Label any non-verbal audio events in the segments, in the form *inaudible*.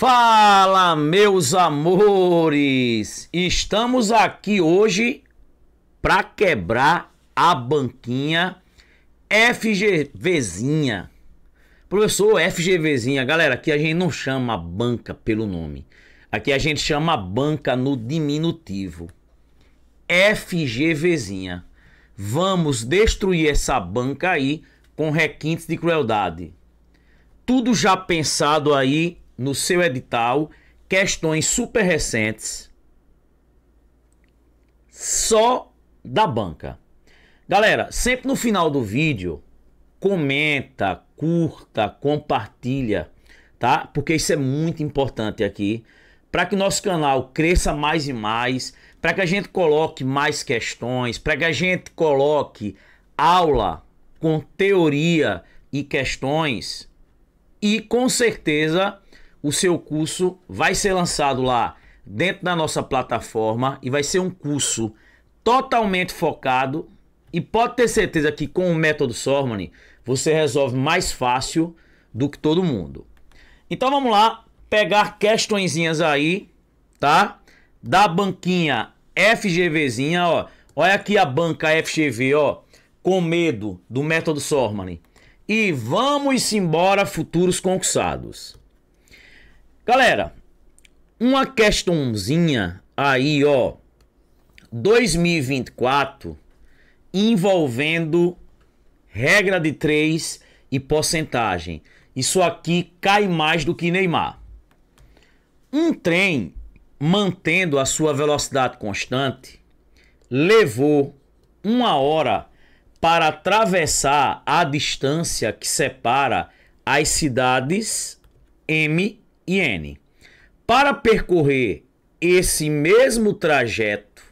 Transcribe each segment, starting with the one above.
Fala, meus amores! Estamos aqui hoje para quebrar a banquinha FGVzinha. Professor FGVzinha, galera, aqui a gente não chama banca pelo nome. Aqui a gente chama banca no diminutivo. FGVzinha. Vamos destruir essa banca aí com requintes de crueldade. Tudo já pensado aí no seu edital questões super recentes só da banca. Galera, sempre no final do vídeo, comenta, curta, compartilha, tá? Porque isso é muito importante aqui para que nosso canal cresça mais e mais, para que a gente coloque mais questões, para que a gente coloque aula com teoria e questões e com certeza o seu curso vai ser lançado lá dentro da nossa plataforma e vai ser um curso totalmente focado e pode ter certeza que com o método Sormani você resolve mais fácil do que todo mundo. Então vamos lá pegar questõezinhas aí, tá? Da banquinha FGVzinha, ó. Olha aqui a banca FGV, ó, com medo do método Sormani. E vamos embora futuros concursados. Galera, uma questãozinha aí, ó. 2024 envolvendo regra de três e porcentagem. Isso aqui cai mais do que Neymar. Um trem mantendo a sua velocidade constante levou uma hora para atravessar a distância que separa as cidades M e N. Para percorrer esse mesmo trajeto,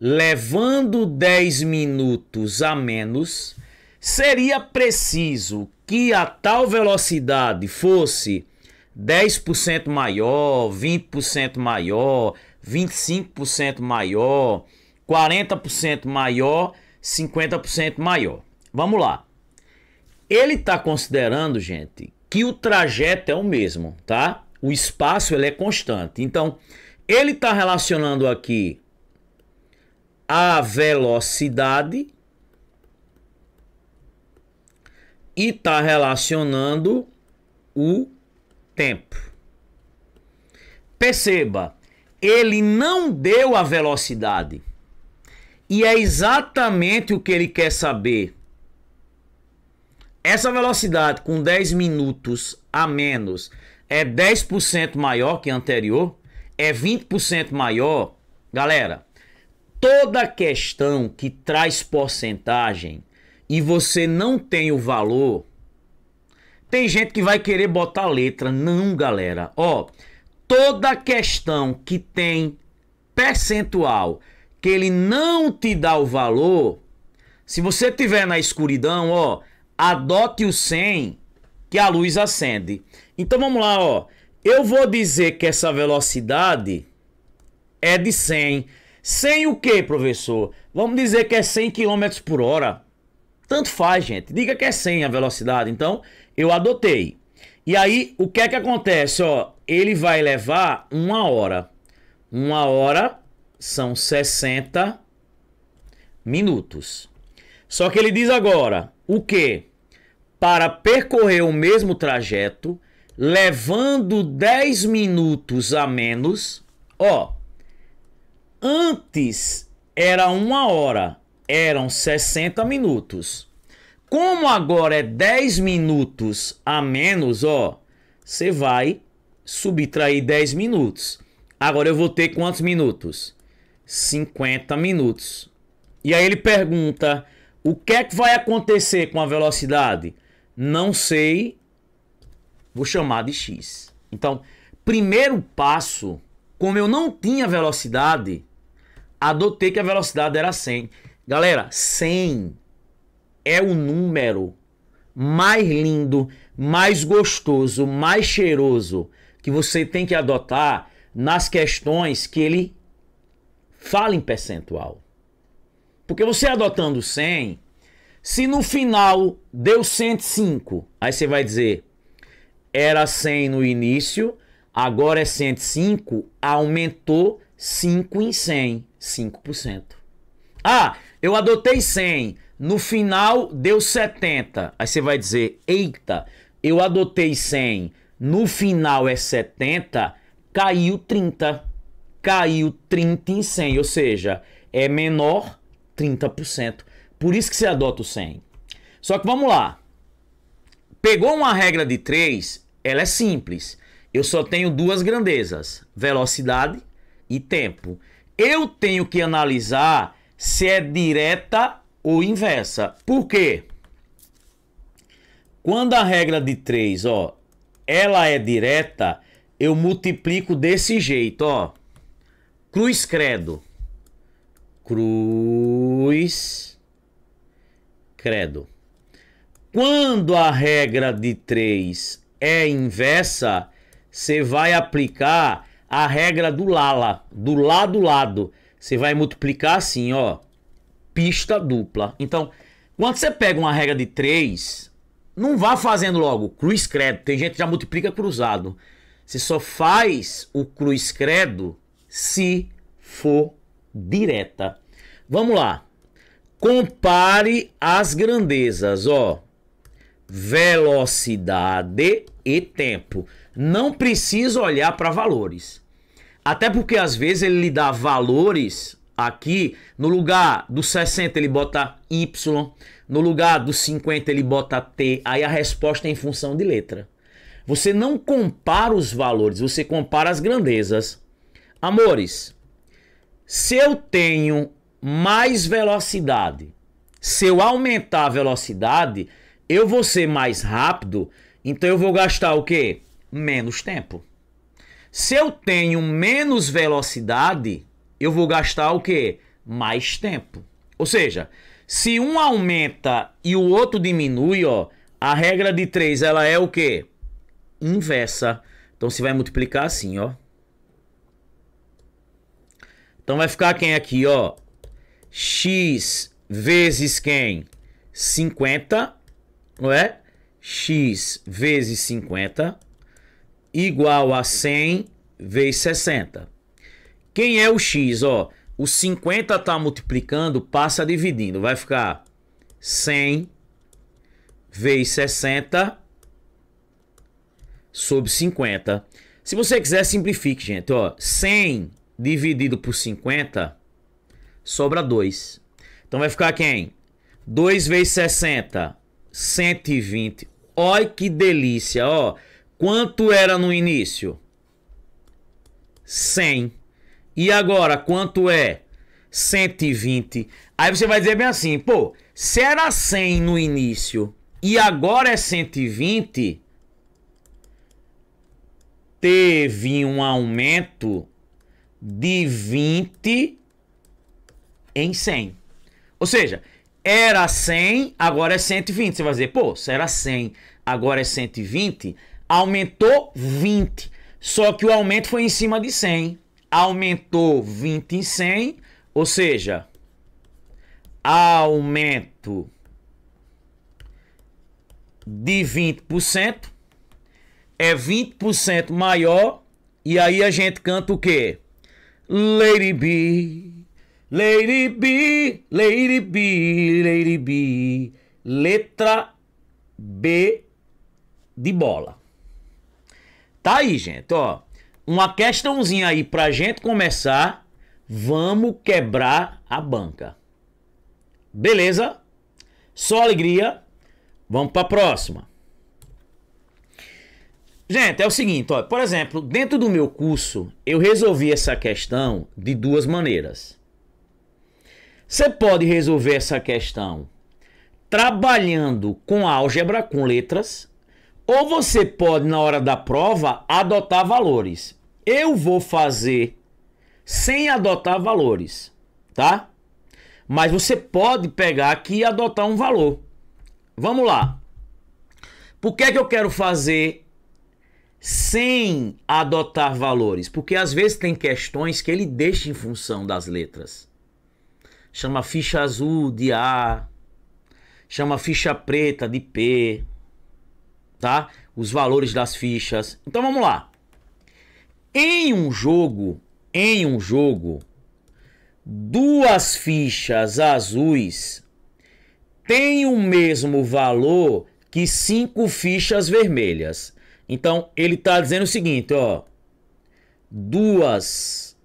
levando 10 minutos a menos, seria preciso que a tal velocidade fosse 10% maior, 20% maior, 25% maior, 40% maior, 50% maior. Vamos lá. Ele está considerando, gente, que o trajeto é o mesmo, tá? o espaço ele é constante. Então, ele está relacionando aqui a velocidade e está relacionando o tempo. Perceba, ele não deu a velocidade. E é exatamente o que ele quer saber. Essa velocidade com 10 minutos a menos é 10% maior que anterior, é 20% maior. Galera, toda questão que traz porcentagem e você não tem o valor, tem gente que vai querer botar letra. Não, galera. Ó, toda questão que tem percentual que ele não te dá o valor, se você tiver na escuridão, ó, adote o 100 que a luz acende. Então vamos lá, ó. Eu vou dizer que essa velocidade é de 100. 100 o quê, professor? Vamos dizer que é 100 km por hora. Tanto faz, gente. Diga que é 100 a velocidade. Então, eu adotei. E aí, o que é que acontece? Ó, ele vai levar uma hora. Uma hora são 60 minutos. Só que ele diz agora o quê? para percorrer o mesmo trajeto, levando 10 minutos a menos. Ó, antes era uma hora, eram 60 minutos. Como agora é 10 minutos a menos, ó, você vai subtrair 10 minutos. Agora eu vou ter quantos minutos? 50 minutos. E aí ele pergunta: o que é que vai acontecer com a velocidade? não sei, vou chamar de X. Então, primeiro passo, como eu não tinha velocidade, adotei que a velocidade era 100. Galera, 100 é o número mais lindo, mais gostoso, mais cheiroso que você tem que adotar nas questões que ele fala em percentual. Porque você adotando 100, se no final deu 105, aí você vai dizer, era 100 no início, agora é 105, aumentou 5 em 100, 5%. Ah, eu adotei 100, no final deu 70. Aí você vai dizer, eita, eu adotei 100, no final é 70, caiu 30. Caiu 30 em 100, ou seja, é menor 30%. Por isso que você adota o 100. Só que vamos lá. Pegou uma regra de 3, ela é simples. Eu só tenho duas grandezas, velocidade e tempo. Eu tenho que analisar se é direta ou inversa. Por quê? Quando a regra de 3, ó, ela é direta, eu multiplico desse jeito, ó. Cruz credo. Cruz Credo. Quando a regra de três é inversa, você vai aplicar a regra do Lala, do lado lado. Você vai multiplicar assim, ó, pista dupla. Então, quando você pega uma regra de três, não vá fazendo logo cruz credo. Tem gente que já multiplica cruzado. Você só faz o cruz credo se for direta. Vamos lá compare as grandezas, ó. Velocidade e tempo. Não precisa olhar para valores. Até porque às vezes ele lhe dá valores aqui, no lugar do 60 ele bota Y, no lugar do 50 ele bota T, aí a resposta é em função de letra. Você não compara os valores, você compara as grandezas. Amores, se eu tenho mais velocidade. Se eu aumentar a velocidade, eu vou ser mais rápido, então eu vou gastar o quê? Menos tempo. Se eu tenho menos velocidade, eu vou gastar o quê? Mais tempo. Ou seja, se um aumenta e o outro diminui, ó, a regra de 3 ela é o quê? Inversa. Então você vai multiplicar assim, ó. Então vai ficar quem aqui, ó? x vezes quem? 50, não é? x vezes 50 igual a 100 vezes 60. Quem é o x? Ó, o 50 está multiplicando, passa dividindo. Vai ficar 100 vezes 60 sobre 50. Se você quiser, simplifique, gente. Ó, 100 dividido por 50 sobra 2. Então vai ficar quem? 2 vezes 60, 120. Olha que delícia, ó. Quanto era no início? 100. E agora, quanto é? 120. Aí você vai dizer bem assim, pô, se era 100 no início e agora é 120, teve um aumento de 20 em 100. Ou seja, era 100, agora é 120. Você vai dizer, pô, se era 100, agora é 120, aumentou 20. Só que o aumento foi em cima de 100. Aumentou 20 em 100, ou seja, aumento de 20% é 20% maior. E aí a gente canta o quê? Lady B Lady B, Lady B, Lady B. Letra B de bola. Tá aí, gente, ó. Uma questãozinha aí pra gente começar. Vamos quebrar a banca. Beleza? Só alegria. Vamos pra próxima. Gente, é o seguinte, ó. Por exemplo, dentro do meu curso, eu resolvi essa questão de duas maneiras. Você pode resolver essa questão trabalhando com álgebra, com letras, ou você pode, na hora da prova, adotar valores. Eu vou fazer sem adotar valores, tá? Mas você pode pegar aqui e adotar um valor. Vamos lá. Por que, é que eu quero fazer sem adotar valores? Porque às vezes tem questões que ele deixa em função das letras chama ficha azul de A, chama ficha preta de P, tá? Os valores das fichas. Então vamos lá. Em um jogo, em um jogo, duas fichas azuis têm o mesmo valor que cinco fichas vermelhas. Então ele está dizendo o seguinte, ó, duas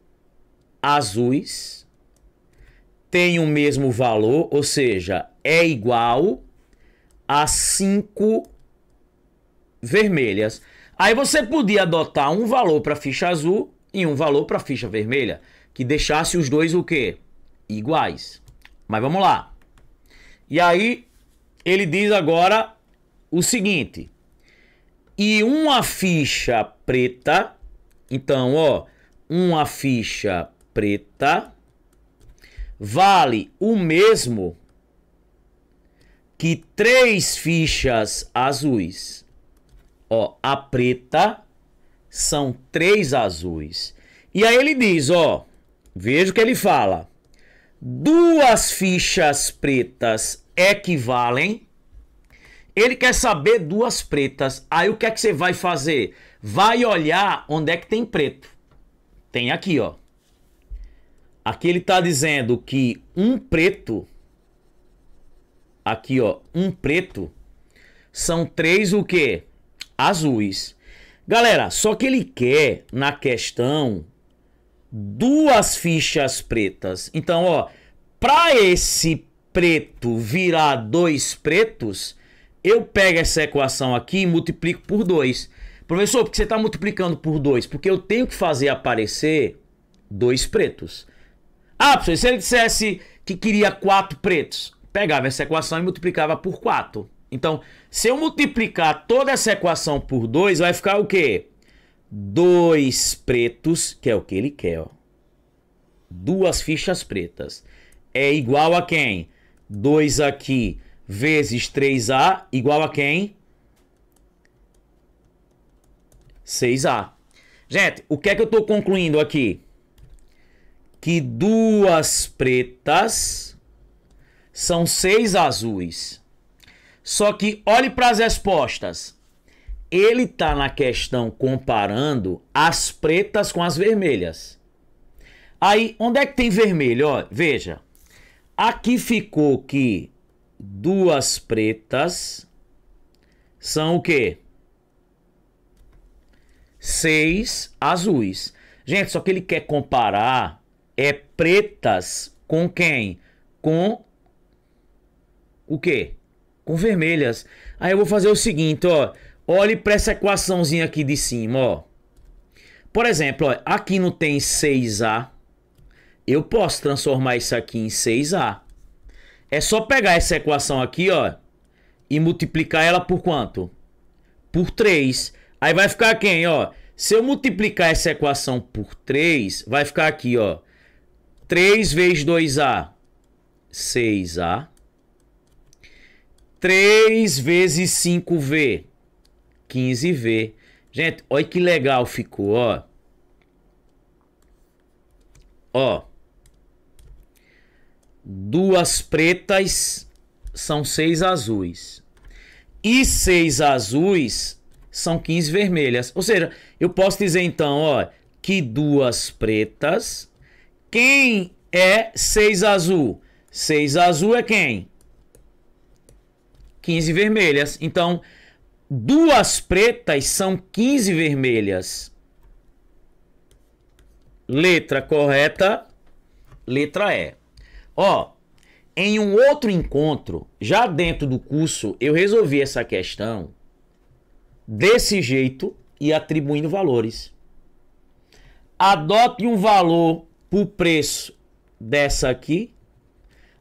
azuis tem o mesmo valor, ou seja, é igual a 5 vermelhas. Aí você podia adotar um valor para ficha azul e um valor para ficha vermelha, que deixasse os dois o quê? Iguais. Mas vamos lá. E aí ele diz agora o seguinte: e uma ficha preta, então, ó, uma ficha preta vale o mesmo que três fichas azuis. Ó, a preta são três azuis. E aí ele diz, ó, veja o que ele fala. Duas fichas pretas equivalem. É ele quer saber duas pretas. Aí o que é que você vai fazer? Vai olhar onde é que tem preto. Tem aqui, ó. Aqui ele está dizendo que um preto, aqui ó, um preto, são três o quê? Azuis. Galera, só que ele quer, na questão, duas fichas pretas. Então, ó, para esse preto virar dois pretos, eu pego essa equação aqui e multiplico por dois. Professor, por que você está multiplicando por dois? Porque eu tenho que fazer aparecer dois pretos. Ah, professor, se ele dissesse que queria quatro pretos, pegava essa equação e multiplicava por quatro. Então, se eu multiplicar toda essa equação por dois, vai ficar o quê? Dois pretos, que é o que ele quer, ó. Duas fichas pretas. É igual a quem? 2 aqui vezes 3A igual a quem? 6A. Gente, o que é que eu estou concluindo aqui? que duas pretas são seis azuis. Só que olhe para as respostas. Ele está na questão comparando as pretas com as vermelhas. Aí, onde é que tem vermelho? Ó, veja. Aqui ficou que duas pretas são o quê? Seis azuis. Gente, só que ele quer comparar é pretas com quem? Com o quê? Com vermelhas. Aí eu vou fazer o seguinte, ó. Olhe para essa equaçãozinha aqui de cima, ó. Por exemplo, ó, aqui não tem 6A. Eu posso transformar isso aqui em 6A. É só pegar essa equação aqui, ó, e multiplicar ela por quanto? Por 3. Aí vai ficar quem, ó? Se eu multiplicar essa equação por 3, vai ficar aqui, ó. 3 vezes 2A, 6A. 3 vezes 5V, 15V. Gente, olha que legal ficou, ó. Ó. Duas pretas são seis azuis. E seis azuis são 15 vermelhas. Ou seja, eu posso dizer então, ó, que duas pretas quem é 6 azul? 6 azul é quem? 15 vermelhas. Então, duas pretas são 15 vermelhas. Letra correta, letra E. Ó, em um outro encontro, já dentro do curso, eu resolvi essa questão desse jeito e atribuindo valores. Adote um valor para o preço dessa aqui,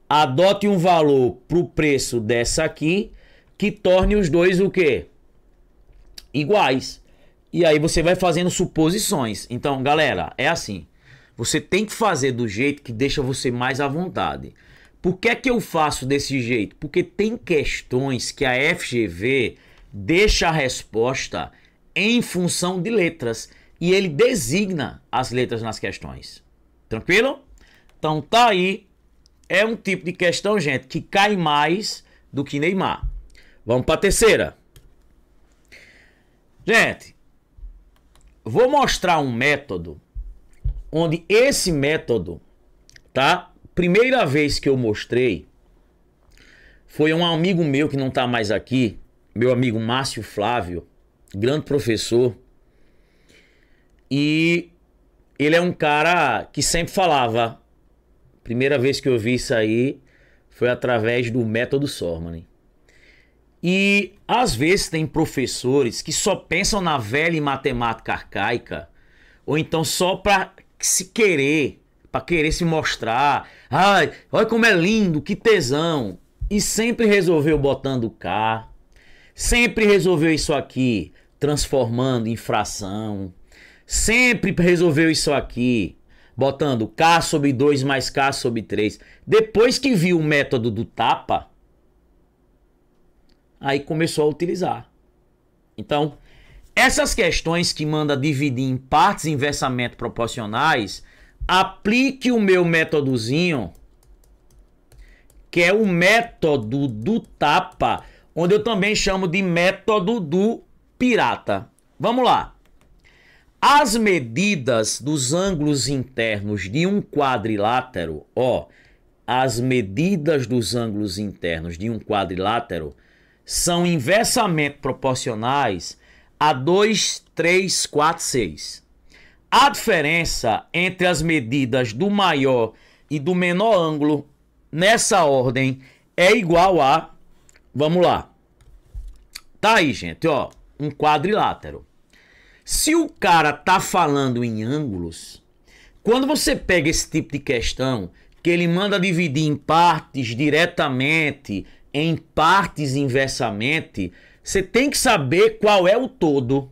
adote um valor para o preço dessa aqui que torne os dois o quê? Iguais. E aí você vai fazendo suposições. Então, galera, é assim. Você tem que fazer do jeito que deixa você mais à vontade. Por que é que eu faço desse jeito? Porque tem questões que a FGV deixa a resposta em função de letras e ele designa as letras nas questões. Tranquilo? Então tá aí. É um tipo de questão, gente, que cai mais do que Neymar. Vamos para a terceira. Gente, vou mostrar um método onde esse método, tá? Primeira vez que eu mostrei foi um amigo meu que não tá mais aqui, meu amigo Márcio Flávio, grande professor. E ele é um cara que sempre falava. Primeira vez que eu vi isso aí foi através do método Sorman. E às vezes tem professores que só pensam na velha matemática arcaica, ou então só para se querer, para querer se mostrar. Ai, olha como é lindo, que tesão. E sempre resolveu botando K, sempre resolveu isso aqui transformando em fração, Sempre resolveu isso aqui, botando K sobre 2 mais K sobre 3. Depois que viu o método do tapa, aí começou a utilizar. Então, essas questões que manda dividir em partes inversamente proporcionais, aplique o meu métodozinho, que é o método do tapa, onde eu também chamo de método do pirata. Vamos lá. As medidas dos ângulos internos de um quadrilátero, ó, as medidas dos ângulos internos de um quadrilátero são inversamente proporcionais a 2, 3, 4, 6. A diferença entre as medidas do maior e do menor ângulo nessa ordem é igual a. Vamos lá. Tá aí, gente, ó, um quadrilátero. Se o cara tá falando em ângulos, quando você pega esse tipo de questão, que ele manda dividir em partes diretamente, em partes inversamente, você tem que saber qual é o todo.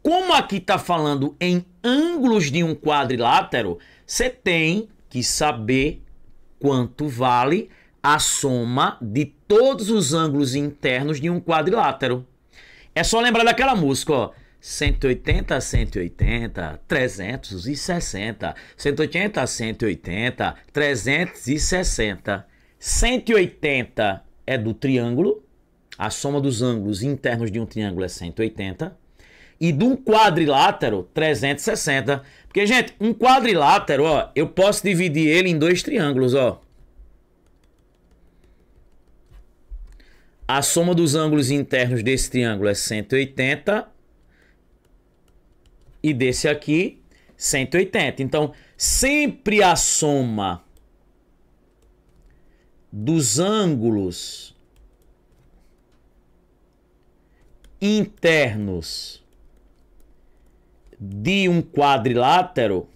Como aqui está falando em ângulos de um quadrilátero, você tem que saber quanto vale a soma de todos os ângulos internos de um quadrilátero. É só lembrar daquela música, ó. 180 180, 360, 180 180, 360. 180 é do triângulo, a soma dos ângulos internos de um triângulo é 180. E de um quadrilátero, 360. Porque, gente, um quadrilátero, ó, eu posso dividir ele em dois triângulos, ó. A soma dos ângulos internos desse triângulo é 180 e desse aqui 180. Então, sempre a soma dos ângulos internos de um quadrilátero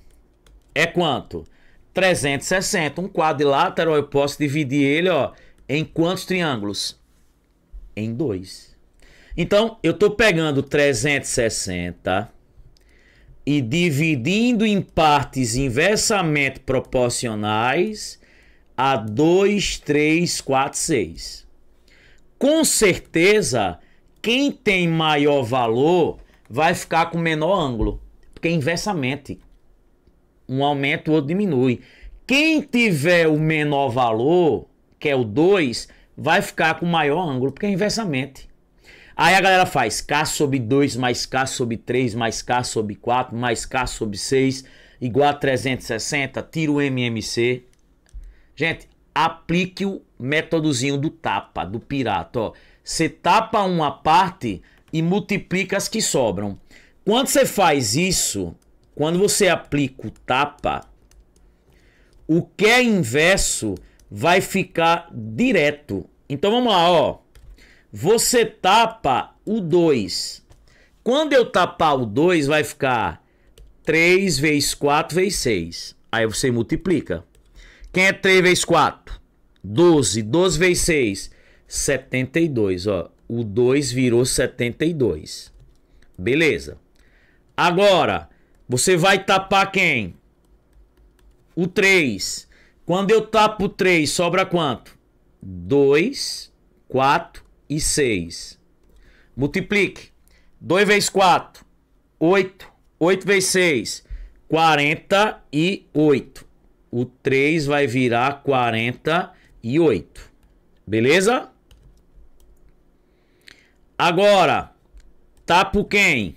é quanto? 360. Um quadrilátero, eu posso dividir ele ó, em quantos triângulos? Em dois. Então, eu estou pegando 360 e dividindo em partes inversamente proporcionais a 2, 3, 4, 6. Com certeza, quem tem maior valor vai ficar com menor ângulo, porque é inversamente um aumenta, o outro diminui. Quem tiver o menor valor, que é o 2, vai ficar com maior ângulo, porque é inversamente. Aí a galera faz K sobre 2, mais K sobre 3, mais K sobre 4, mais K sobre 6, igual a 360, tira o MMC. Gente, aplique o métodozinho do tapa, do pirata, ó. Você tapa uma parte e multiplica as que sobram. Quando você faz isso, quando você aplica o tapa, o que é inverso vai ficar direto. Então vamos lá, ó. Você tapa o 2. Quando eu tapar o 2, vai ficar 3 vezes 4 vezes 6. Aí você multiplica. Quem é 3 vezes 4? 12. 12 vezes 6? 72, ó. O 2 virou 72. Beleza. Agora, você vai tapar quem? O 3. Quando eu tapo o 3, sobra quanto? 2, 4, e 6. Multiplique. 2 vezes 4, 8. 8 vezes 6, 48. O 3 vai virar 48. Beleza? Agora, tapo quem?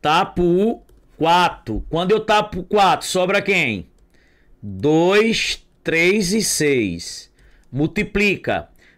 Tapo o 4. Quando eu tapo o 4, sobra quem? 2, 3 e 6. Multiplica.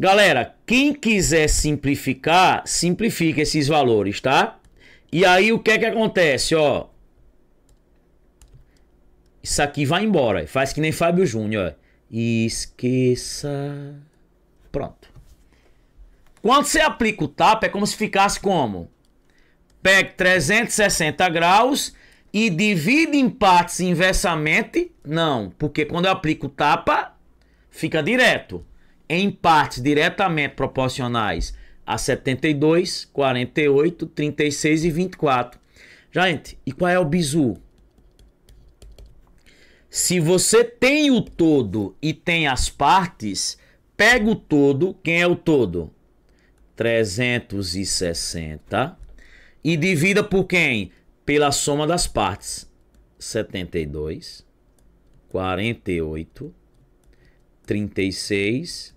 Galera, quem quiser simplificar, simplifica esses valores, tá? E aí o que é que acontece, ó? Isso aqui vai embora. Faz que nem Fábio Júnior. Esqueça. Pronto. Quando você aplica o tapa, é como se ficasse como? Pega 360 graus e divide em partes inversamente. Não, porque quando eu aplico o tapa, fica direto em partes diretamente proporcionais a 72, 48, 36 e 24. Gente, e qual é o bizu? Se você tem o todo e tem as partes, pega o todo, quem é o todo? 360 e divida por quem? Pela soma das partes. 72, 48, 36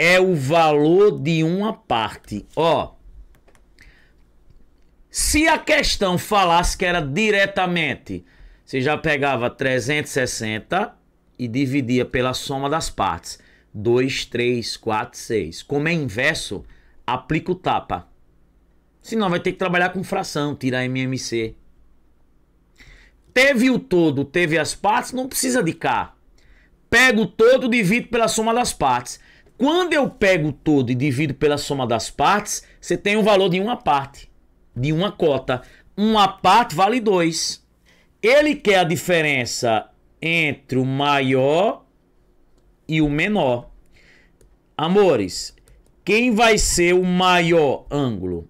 é o valor de uma parte. Ó, se a questão falasse que era diretamente, você já pegava 360 e dividia pela soma das partes. 2, 3, 4, 6. Como é inverso, aplica o tapa. Senão vai ter que trabalhar com fração, tirar MMC. Teve o todo, teve as partes, não precisa de K. Pega o todo, divide pela soma das partes. Quando eu pego todo e divido pela soma das partes, você tem o valor de uma parte, de uma cota. Uma parte vale 2. Ele quer a diferença entre o maior e o menor. Amores, quem vai ser o maior ângulo?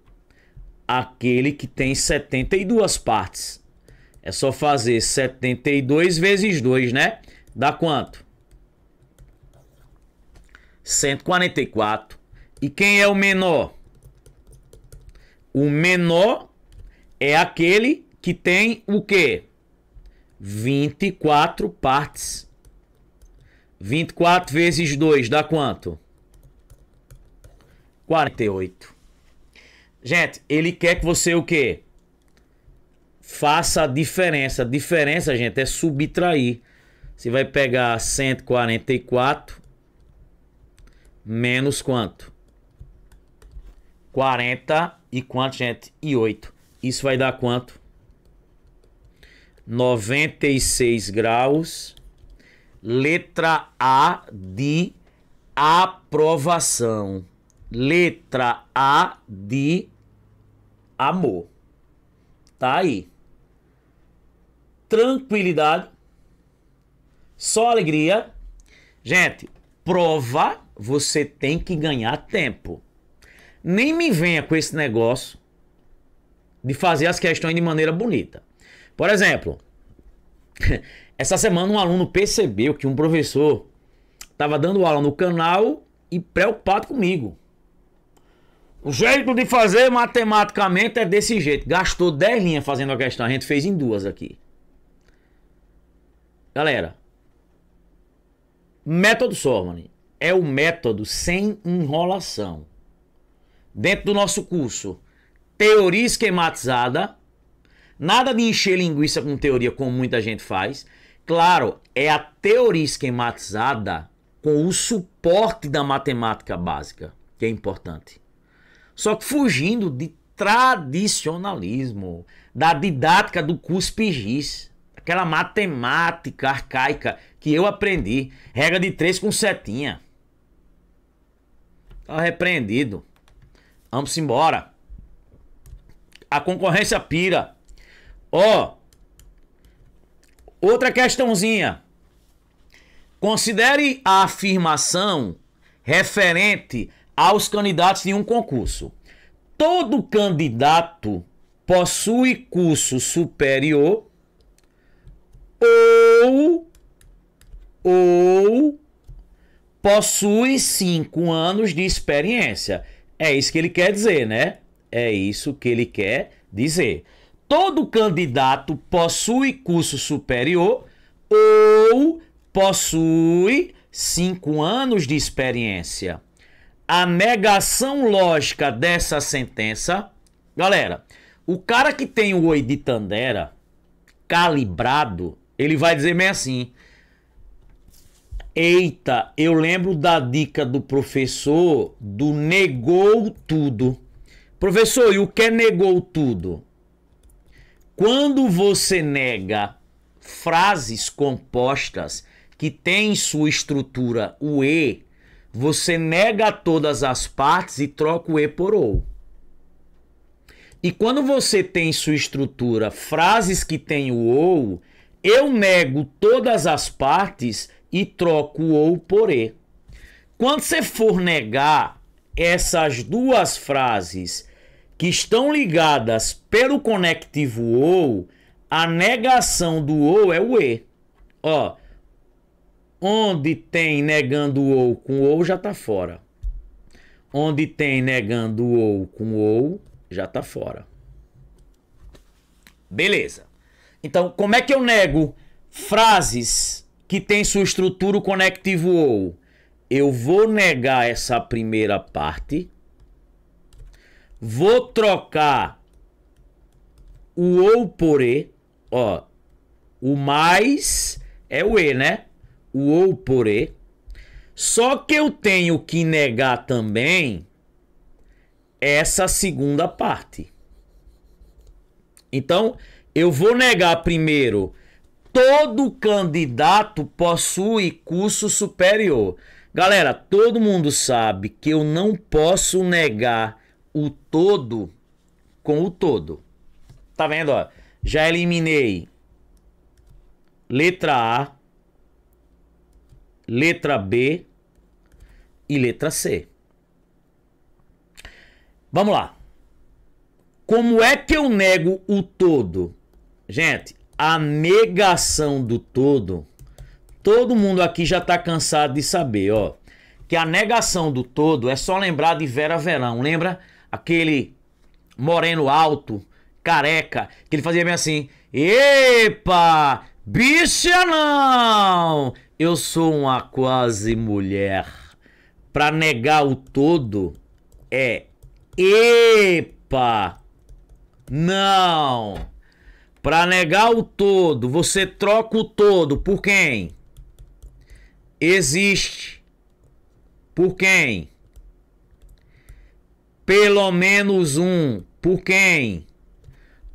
Aquele que tem 72 partes. É só fazer 72 vezes 2, né? Dá quanto? 144. E quem é o menor? O menor é aquele que tem o quê? 24 partes. 24 vezes 2 dá quanto? 48. Gente, ele quer que você o quê? Faça a diferença. A diferença, gente, é subtrair. Você vai pegar 144 menos quanto? 40 e quanto, gente? E 8. Isso vai dar quanto? 96 graus. Letra A de aprovação. Letra A de amor. Tá aí. Tranquilidade. Só alegria. Gente, prova você tem que ganhar tempo. Nem me venha com esse negócio de fazer as questões de maneira bonita. Por exemplo, *laughs* essa semana um aluno percebeu que um professor estava dando aula no canal e preocupado comigo. O jeito de fazer matematicamente é desse jeito. Gastou 10 linhas fazendo a questão, a gente fez em duas aqui. Galera, método Sormani é o método sem enrolação. Dentro do nosso curso, teoria esquematizada, nada de encher linguiça com teoria como muita gente faz. Claro, é a teoria esquematizada com o suporte da matemática básica, que é importante. Só que fugindo de tradicionalismo, da didática do cuspigis, aquela matemática arcaica que eu aprendi, regra de três com setinha. Tá repreendido. Vamos embora. A concorrência pira. Ó. Oh, outra questãozinha. Considere a afirmação referente aos candidatos de um concurso. Todo candidato possui curso superior ou ou possui cinco anos de experiência. É isso que ele quer dizer, né? É isso que ele quer dizer. Todo candidato possui curso superior ou possui cinco anos de experiência. A negação lógica dessa sentença, galera, o cara que tem o oi de Tandera calibrado, ele vai dizer meio assim: Eita, eu lembro da dica do professor do negou tudo. Professor, e o que é negou tudo? Quando você nega frases compostas que têm em sua estrutura o E, você nega todas as partes e troca o E por OU. E quando você tem em sua estrutura frases que têm o OU, eu nego todas as partes e troco o ou por e. Quando você for negar essas duas frases que estão ligadas pelo conectivo ou, a negação do ou é o e. Ó, onde tem negando o ou com ou já tá fora. Onde tem negando o ou com ou já tá fora. Beleza. Então, como é que eu nego frases que tem sua estrutura o conectivo ou. Eu vou negar essa primeira parte. Vou trocar o ou por e. Ó, o mais é o e, né? O ou por e. Só que eu tenho que negar também essa segunda parte. Então, eu vou negar primeiro todo candidato possui curso superior. Galera, todo mundo sabe que eu não posso negar o todo com o todo. Tá vendo, ó? Já eliminei letra A, letra B e letra C. Vamos lá. Como é que eu nego o todo? Gente, a negação do todo, todo mundo aqui já está cansado de saber, ó, que a negação do todo é só lembrar de Vera Verão, lembra? Aquele moreno alto, careca, que ele fazia bem assim: "Epa, bicha não! Eu sou uma quase mulher." Para negar o todo é epa. Não. Para negar o todo, você troca o todo por quem? Existe. Por quem? Pelo menos um. Por quem?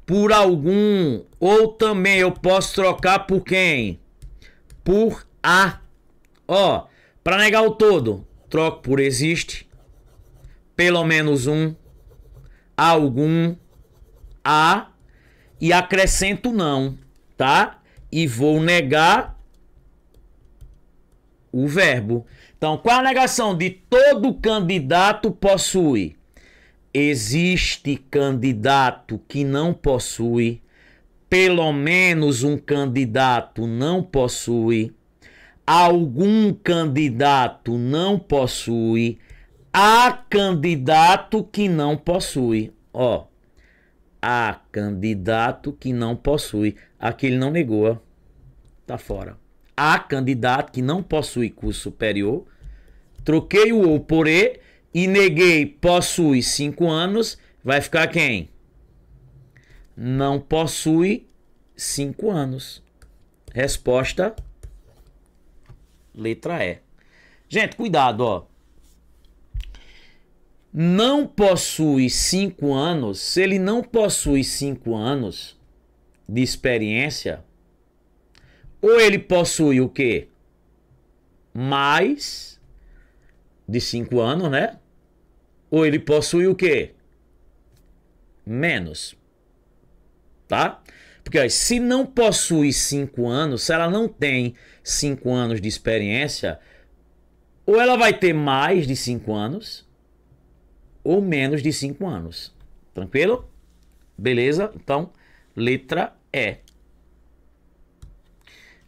Por algum. Ou também eu posso trocar por quem? Por a. Ó, para negar o todo, troco por existe. Pelo menos um. Algum. A e acrescento não, tá? E vou negar o verbo. Então, qual a negação de todo candidato possui? Existe candidato que não possui, pelo menos um candidato não possui, algum candidato não possui, há candidato que não possui. Ó. Há candidato que não possui. Aquele não negou, tá fora. Há candidato que não possui curso superior. Troquei o ou por e e neguei possui cinco anos. Vai ficar quem? Não possui cinco anos. Resposta letra E. Gente, cuidado, ó não possui cinco anos, se ele não possui cinco anos de experiência, ou ele possui o quê? Mais de cinco anos, né? Ou ele possui o quê? Menos. Tá? Porque ó, se não possui cinco anos, se ela não tem cinco anos de experiência, ou ela vai ter mais de cinco anos, ou menos de 5 anos. Tranquilo? Beleza? Então, letra E.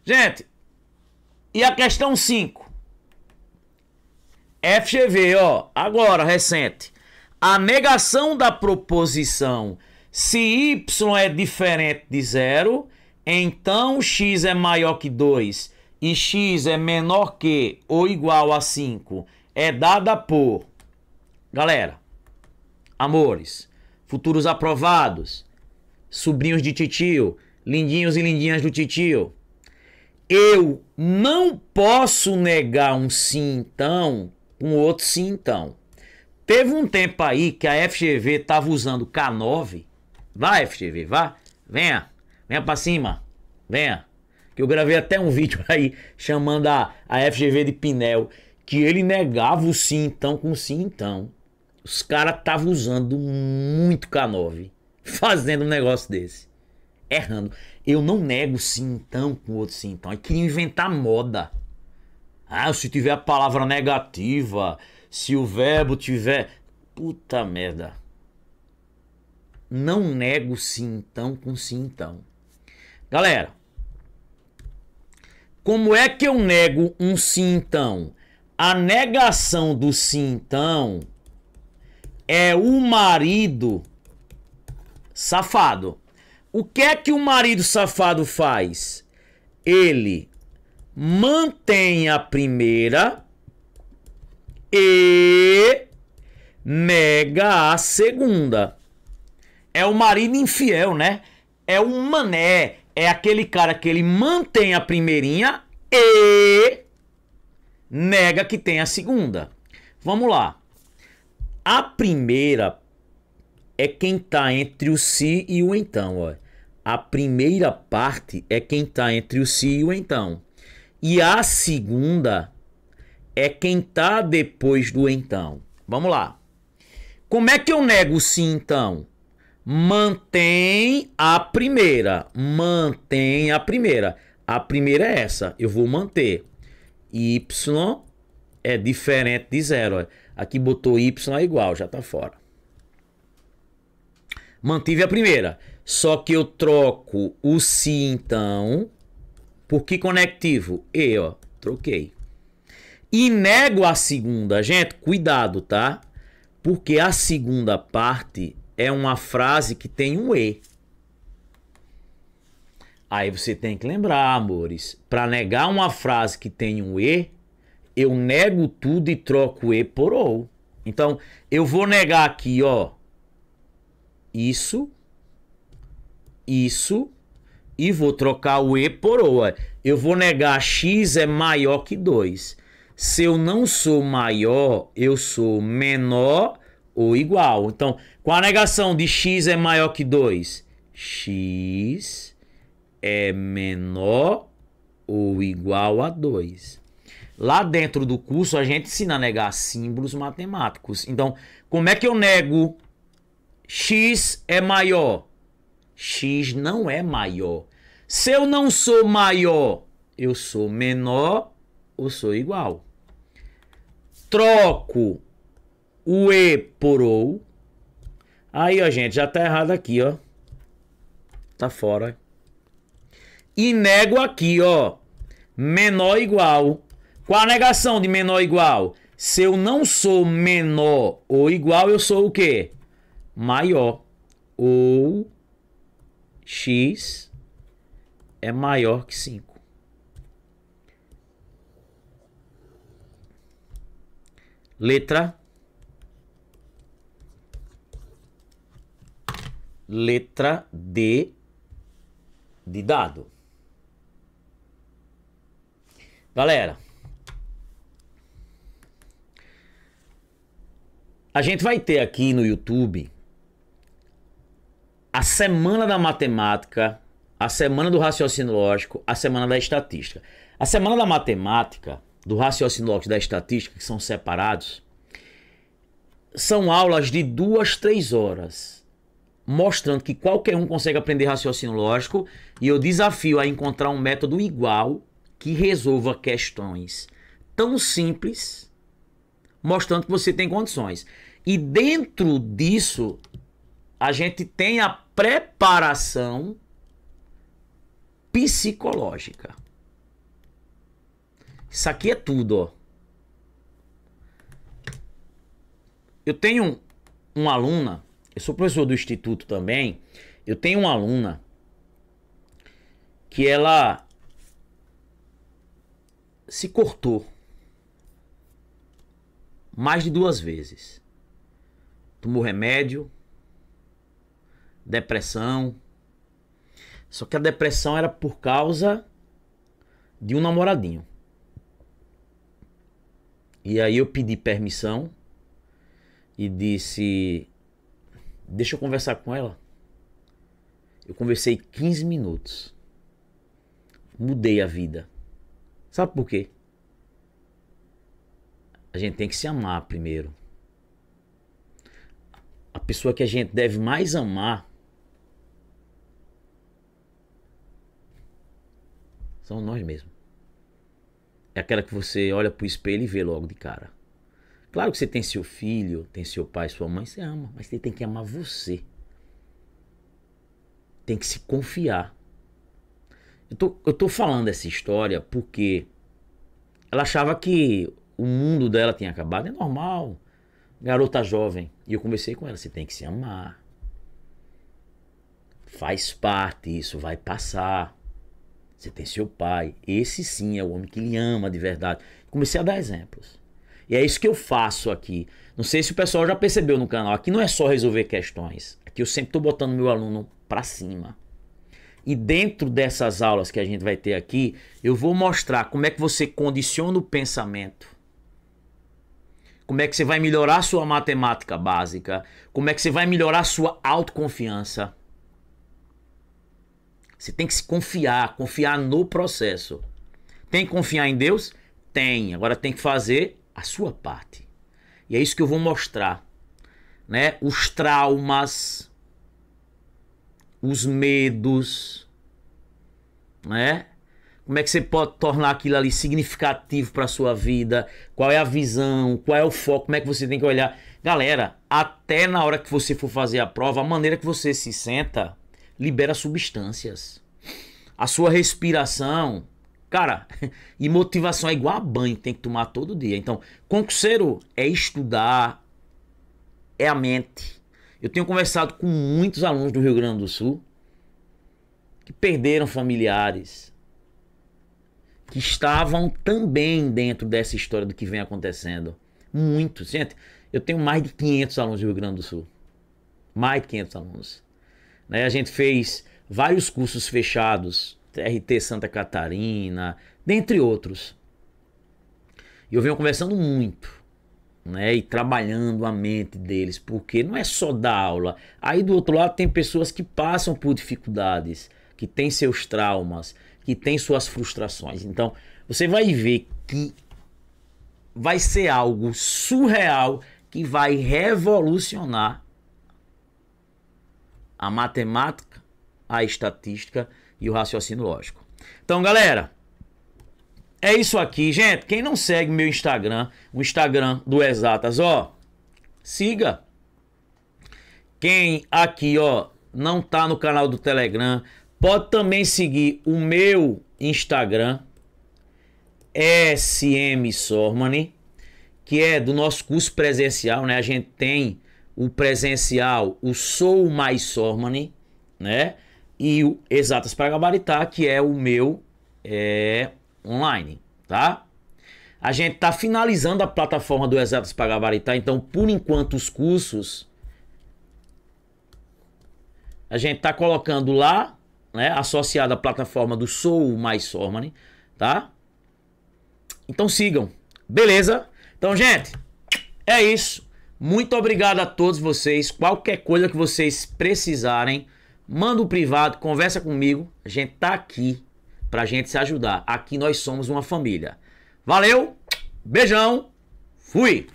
Gente, e a questão 5? FGV, ó, agora, recente. A negação da proposição se y é diferente de zero, então x é maior que 2 e x é menor que ou igual a 5 é dada por... Galera, amores, futuros aprovados, sobrinhos de titio, lindinhos e lindinhas do titio. Eu não posso negar um sim então, com outro sim então. Teve um tempo aí que a FGV tava usando K9. Vai, FGV, vá. Venha. Venha pra cima. Venha. Que eu gravei até um *laughs* vídeo aí chamando a, a FGV de Pinel. Que ele negava o sim então com sim então. Os caras estavam usando muito K9, fazendo um negócio desse. Errando. Eu não nego sim então com outro então é queria inventar moda. Ah, se tiver a palavra negativa, se o verbo tiver. Puta merda. Não nego sim então com sim então Galera, como é que eu nego um sim então? A negação do sim então é o marido safado. O que é que o marido safado faz? Ele mantém a primeira e nega a segunda. É o marido infiel, né? É o mané, é aquele cara que ele mantém a primeirinha e nega que tem a segunda. Vamos lá. A primeira é quem tá entre o se si e o então, ó. A primeira parte é quem tá entre o se si e o então. E a segunda é quem tá depois do então. Vamos lá. Como é que eu nego o se então? Mantém a primeira. Mantém a primeira. A primeira é essa. Eu vou manter. Y é diferente de zero. Ó. Aqui botou Y é igual, já tá fora. Mantive a primeira. Só que eu troco o si então por que conectivo? E, ó, troquei. E nego a segunda, gente, cuidado, tá? Porque a segunda parte é uma frase que tem um E. Aí você tem que lembrar, amores, para negar uma frase que tem um E, eu nego tudo e troco E por OU. Então, eu vou negar aqui, ó. Isso. Isso. E vou trocar o E por O. Eu vou negar X é maior que 2. Se eu não sou maior, eu sou menor ou igual. Então, com a negação de X é maior que 2? X é menor ou igual a 2. Lá dentro do curso a gente ensina a negar símbolos matemáticos. Então, como é que eu nego x é maior? x não é maior. Se eu não sou maior, eu sou menor ou sou igual? Troco o e por ou. Aí, ó, gente, já tá errado aqui, ó. Tá fora. E nego aqui, ó. Menor ou igual qual a negação de menor ou igual? Se eu não sou menor ou igual, eu sou o quê? Maior. Ou x é maior que 5. Letra letra D de dado. Galera, A gente vai ter aqui no YouTube a semana da matemática, a semana do raciocínio lógico, a semana da estatística. A semana da matemática, do raciocínio lógico e da estatística, que são separados, são aulas de duas, três horas, mostrando que qualquer um consegue aprender raciocínio lógico e eu desafio a encontrar um método igual que resolva questões tão simples mostrando que você tem condições. E dentro disso, a gente tem a preparação psicológica. Isso aqui é tudo, ó. Eu tenho uma aluna, eu sou professor do instituto também, eu tenho uma aluna que ela se cortou mais de duas vezes. Tomou remédio, depressão. Só que a depressão era por causa de um namoradinho. E aí eu pedi permissão e disse: Deixa eu conversar com ela. Eu conversei 15 minutos. Mudei a vida. Sabe por quê? A gente tem que se amar primeiro. A pessoa que a gente deve mais amar são nós mesmos. É aquela que você olha pro espelho e vê logo de cara. Claro que você tem seu filho, tem seu pai, sua mãe, você ama, mas você tem que amar você. Tem que se confiar. Eu tô, eu tô falando essa história porque ela achava que o mundo dela tinha acabado, é normal. Garota jovem. E eu comecei com ela, você tem que se amar. Faz parte, isso vai passar. Você tem seu pai. Esse sim é o homem que lhe ama de verdade. Comecei a dar exemplos. E é isso que eu faço aqui. Não sei se o pessoal já percebeu no canal. Aqui não é só resolver questões. Aqui eu sempre estou botando meu aluno para cima. E dentro dessas aulas que a gente vai ter aqui, eu vou mostrar como é que você condiciona o pensamento como é que você vai melhorar sua matemática básica, como é que você vai melhorar sua autoconfiança. Você tem que se confiar, confiar no processo. Tem que confiar em Deus? Tem. Agora tem que fazer a sua parte. E é isso que eu vou mostrar, né? Os traumas, os medos, né? Como é que você pode tornar aquilo ali significativo para sua vida? Qual é a visão? Qual é o foco? Como é que você tem que olhar? Galera, até na hora que você for fazer a prova, a maneira que você se senta libera substâncias. A sua respiração, cara, *laughs* e motivação é igual a banho, tem que tomar todo dia. Então, concurseiro é estudar, é a mente. Eu tenho conversado com muitos alunos do Rio Grande do Sul que perderam familiares, que estavam também dentro dessa história do que vem acontecendo. Muitos. Gente, eu tenho mais de 500 alunos do Rio Grande do Sul. Mais de 500 alunos. Né? A gente fez vários cursos fechados, RT Santa Catarina, dentre outros. E eu venho conversando muito, né? E trabalhando a mente deles, porque não é só dar aula. Aí do outro lado tem pessoas que passam por dificuldades, que têm seus traumas, que tem suas frustrações. Então, você vai ver que vai ser algo surreal que vai revolucionar a matemática, a estatística e o raciocínio lógico. Então, galera, é isso aqui, gente. Quem não segue meu Instagram, o Instagram do Exatas, ó, siga. Quem aqui, ó, não tá no canal do Telegram, Pode também seguir o meu Instagram, SM Sormani, que é do nosso curso presencial, né? A gente tem o presencial, o Sou Mais Sormani, né? E o Exatas para Gabaritar, que é o meu é, online, tá? A gente tá finalizando a plataforma do Exatas para Gabaritar, então por enquanto os cursos a gente tá colocando lá né, associado à plataforma do Soul mais Sormani, tá? Então sigam, beleza? Então, gente, é isso. Muito obrigado a todos vocês. Qualquer coisa que vocês precisarem, manda um privado, conversa comigo. A gente tá aqui pra gente se ajudar. Aqui nós somos uma família. Valeu, beijão, fui!